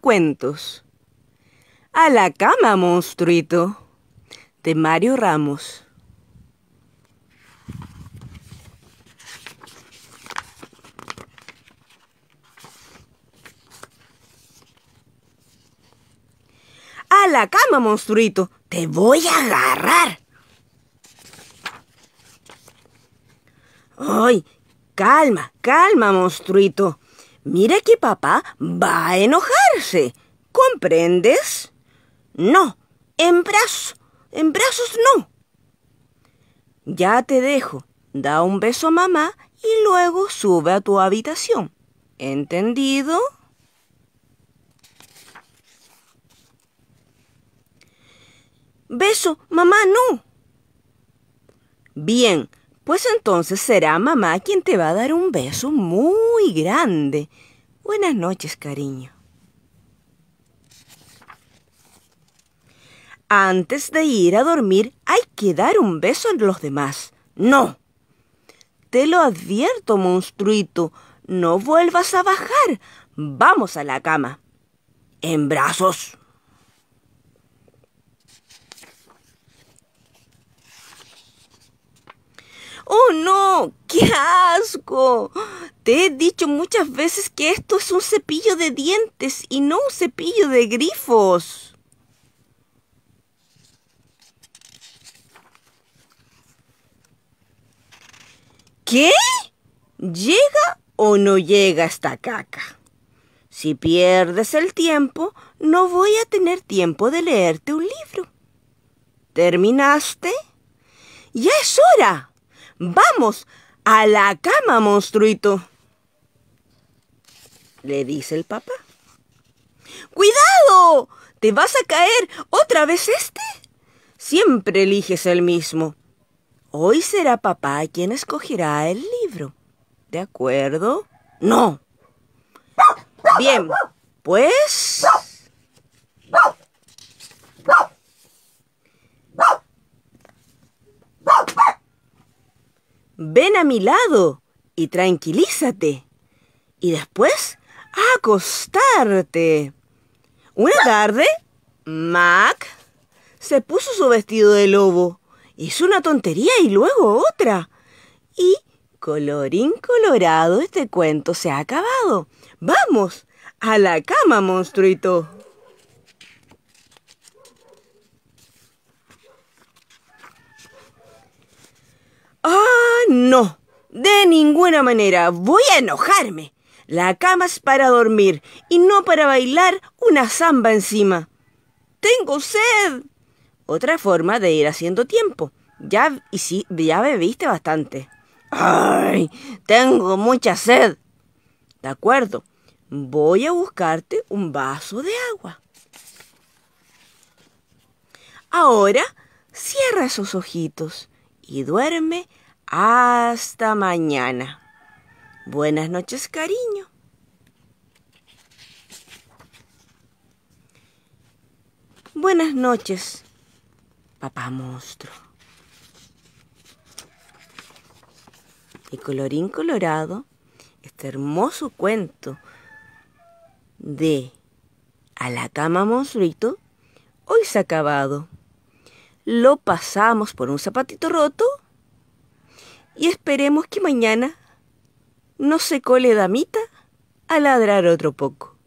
cuentos. A la cama, monstruito. De Mario Ramos. A la cama, monstruito. Te voy a agarrar. ¡Ay! Calma, calma, monstruito. ¡Mira que papá va a enojarse. ¿Comprendes? No, en brazos, en brazos no. Ya te dejo. Da un beso a mamá y luego sube a tu habitación. ¿Entendido? Beso, mamá, no. Bien, pues entonces será mamá quien te va a dar un beso muy grande. Buenas noches, cariño. Antes de ir a dormir hay que dar un beso a los demás. No. Te lo advierto, monstruito. No vuelvas a bajar. Vamos a la cama. En brazos. ¡Oh, no! ¡Qué asco! Te he dicho muchas veces que esto es un cepillo de dientes y no un cepillo de grifos. ¿Qué? ¿Llega o no llega esta caca? Si pierdes el tiempo, no voy a tener tiempo de leerte un libro. ¿Terminaste? Ya es hora. Vamos, a la cama, monstruito. Le dice el papá. ¡Cuidado! ¿Te vas a caer otra vez este? Siempre eliges el mismo. Hoy será papá quien escogerá el libro. ¿De acuerdo? No. Bien, pues ven a mi lado y tranquilízate. Y después, acostarte. Una tarde, Mac se puso su vestido de lobo, hizo una tontería y luego otra. Y, colorín colorado, este cuento se ha acabado. Vamos, a la cama, monstruito. no, de ninguna manera, voy a enojarme. La cama es para dormir y no para bailar una zamba encima. Tengo sed. Otra forma de ir haciendo tiempo. Ya, y si ya bebiste bastante. ¡Ay! Tengo mucha sed. De acuerdo. Voy a buscarte un vaso de agua. Ahora cierra esos ojitos y duerme hasta mañana. Buenas noches, cariño. Buenas noches, papá monstruo. Y colorín colorado, este hermoso cuento de A la cama monstruito, hoy se ha acabado. Lo pasamos por un zapatito roto y esperemos que mañana no se cole damita a ladrar otro poco.